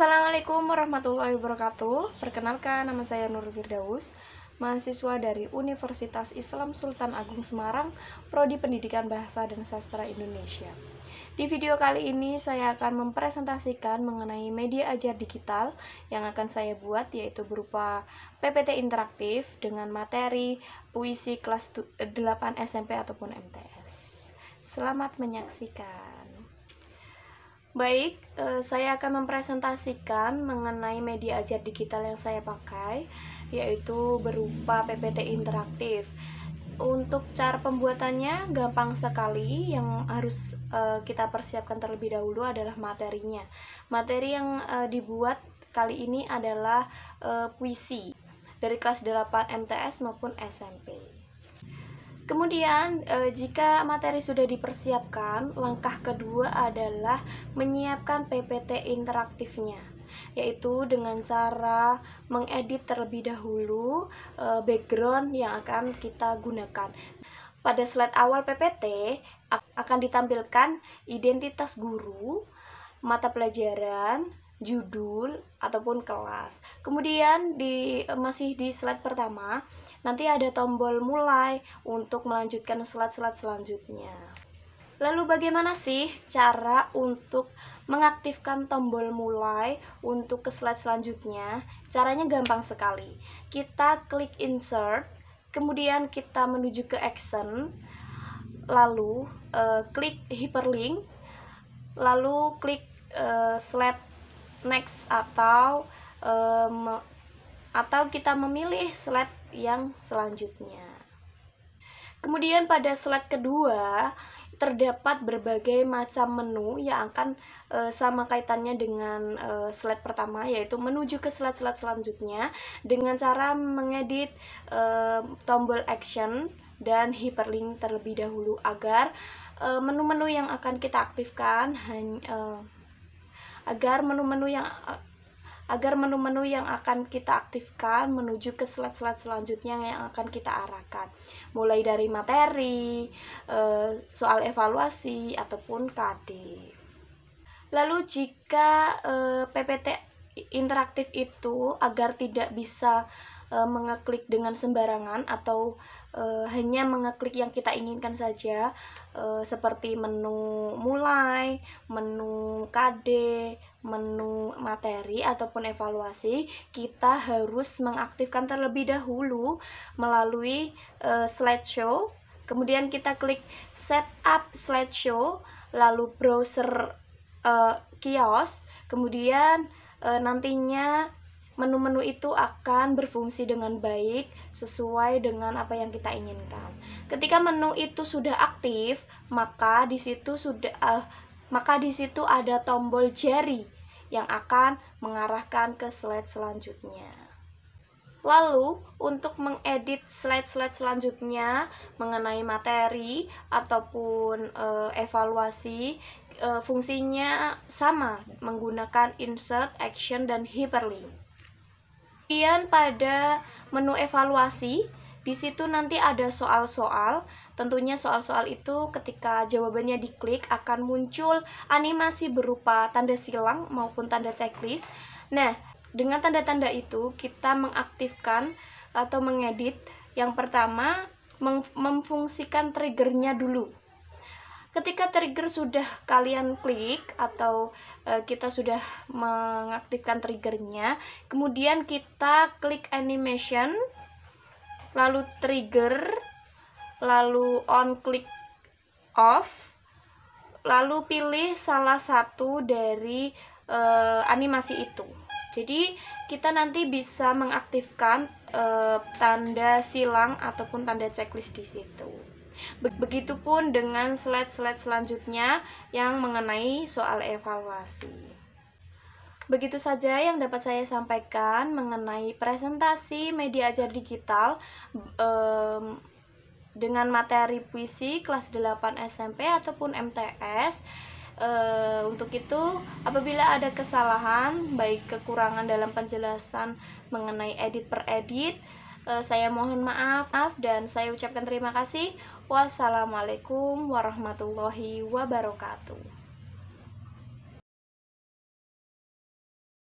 Assalamualaikum warahmatullahi wabarakatuh. Perkenalkan nama saya Nur Firdaus, mahasiswa dari Universitas Islam Sultan Agung Semarang, prodi Pendidikan Bahasa dan Sastra Indonesia. Di video kali ini saya akan mempresentasikan mengenai media ajar digital yang akan saya buat yaitu berupa PPT interaktif dengan materi puisi kelas 8 SMP ataupun MTS. Selamat menyaksikan. Baik, eh, saya akan mempresentasikan mengenai media ajar digital yang saya pakai, yaitu berupa PPT interaktif. Untuk cara pembuatannya gampang sekali, yang harus eh, kita persiapkan terlebih dahulu adalah materinya. Materi yang eh, dibuat kali ini adalah puisi dari kelas 8 MTS maupun SMP. Kemudian, eh, jika materi sudah dipersiapkan, langkah kedua adalah menyiapkan PPT interaktifnya, yaitu dengan cara mengedit terlebih dahulu e, background yang akan kita gunakan. Pada slide awal PPT akan ditampilkan identitas guru, mata pelajaran, judul ataupun kelas. Kemudian di eh, masih di slide pertama, nanti ada tombol mulai untuk melanjutkan slide-slide selanjutnya. Lalu bagaimana sih cara untuk mengaktifkan tombol mulai untuk ke slide selanjutnya? Caranya gampang sekali. Kita klik insert, kemudian kita menuju ke action, lalu uh, klik hyperlink, lalu klik uh, eh, slide next atau um, atau kita memilih slide yang selanjutnya. Kemudian pada slide kedua terdapat berbagai macam menu yang akan e, sama kaitannya dengan e, slide pertama yaitu menuju ke slide-slide selanjutnya dengan cara mengedit e, tombol action dan hyperlink terlebih dahulu agar menu-menu yang akan kita aktifkan hanya e, agar menu-menu yang agar menu-menu yang akan kita aktifkan menuju ke slide-slide selanjutnya yang akan kita arahkan mulai dari materi, eh, soal evaluasi ataupun KD. Lalu jika eh, PPT interaktif itu agar tidak bisa e, mengeklik dengan sembarangan atau e, hanya mengeklik yang kita inginkan saja e, seperti menu mulai, menu KD, menu materi ataupun evaluasi, kita harus mengaktifkan terlebih dahulu melalui e, slideshow. Kemudian kita klik setup slideshow, lalu browser e, kios, kemudian e, nantinya menu-menu itu akan berfungsi dengan baik sesuai dengan apa yang kita inginkan. Ketika menu itu sudah aktif, maka di situ sudah uh, maka di situ ada tombol jari yang akan mengarahkan ke slide selanjutnya. Lalu, untuk mengedit slide-slide selanjutnya mengenai materi ataupun e, evaluasi, e, fungsinya sama menggunakan insert, action, dan hyperlink. Kemudian pada menu evaluasi, di situ nanti ada soal-soal. Tentunya soal-soal itu ketika jawabannya diklik akan muncul animasi berupa tanda silang maupun tanda checklist. Nah, dengan tanda-tanda itu kita mengaktifkan atau mengedit yang pertama memfungsikan triggernya dulu ketika trigger sudah kalian klik atau e, kita sudah mengaktifkan triggernya kemudian kita klik animation lalu trigger lalu on click off lalu pilih salah satu dari e, animasi itu jadi kita nanti bisa mengaktifkan e, tanda silang ataupun tanda checklist di situ Begitupun dengan slide-slide selanjutnya yang mengenai soal evaluasi. Begitu saja yang dapat saya sampaikan mengenai presentasi media ajar digital um, dengan materi puisi kelas 8 SMP ataupun MTS. Uh, eh, untuk itu, apabila ada kesalahan, baik kekurangan dalam penjelasan mengenai edit per edit, Eh, saya mohon maaf, maaf dan saya ucapkan terima kasih. Wassalamualaikum warahmatullahi wabarakatuh.